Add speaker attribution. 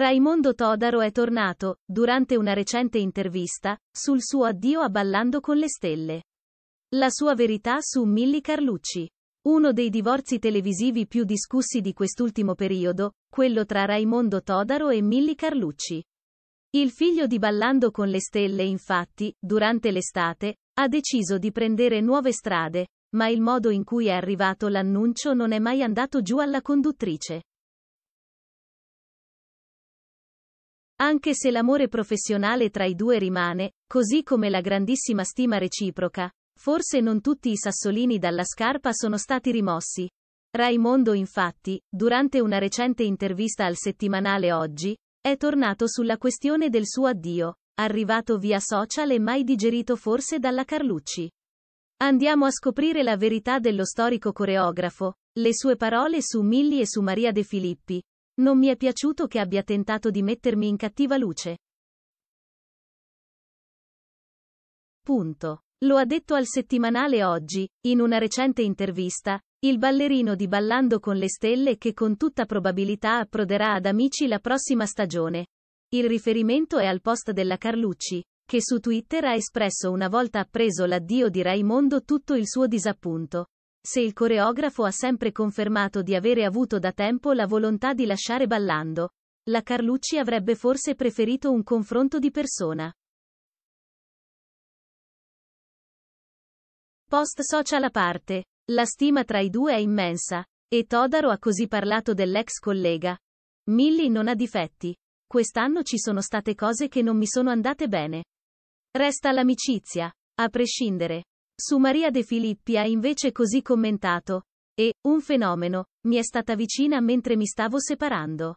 Speaker 1: Raimondo Todaro è tornato, durante una recente intervista, sul suo addio a Ballando con le Stelle. La sua verità su Milli Carlucci. Uno dei divorzi televisivi più discussi di quest'ultimo periodo, quello tra Raimondo Todaro e Milli Carlucci. Il figlio di Ballando con le Stelle infatti, durante l'estate, ha deciso di prendere nuove strade, ma il modo in cui è arrivato l'annuncio non è mai andato giù alla conduttrice. Anche se l'amore professionale tra i due rimane, così come la grandissima stima reciproca, forse non tutti i sassolini dalla scarpa sono stati rimossi. Raimondo infatti, durante una recente intervista al settimanale Oggi, è tornato sulla questione del suo addio, arrivato via social e mai digerito forse dalla Carlucci. Andiamo a scoprire la verità dello storico coreografo, le sue parole su Milli e su Maria De Filippi, non mi è piaciuto che abbia tentato di mettermi in cattiva luce. Punto. Lo ha detto al settimanale oggi, in una recente intervista, il ballerino di Ballando con le stelle che con tutta probabilità approderà ad Amici la prossima stagione. Il riferimento è al post della Carlucci, che su Twitter ha espresso una volta appreso l'addio di Raimondo tutto il suo disappunto se il coreografo ha sempre confermato di avere avuto da tempo la volontà di lasciare ballando, la Carlucci avrebbe forse preferito un confronto di persona. Post social a parte, la stima tra i due è immensa, e Todaro ha così parlato dell'ex collega. Milly non ha difetti. Quest'anno ci sono state cose che non mi sono andate bene. Resta l'amicizia, a prescindere. Su Maria De Filippi ha invece così commentato. E, un fenomeno, mi è stata vicina mentre mi stavo separando.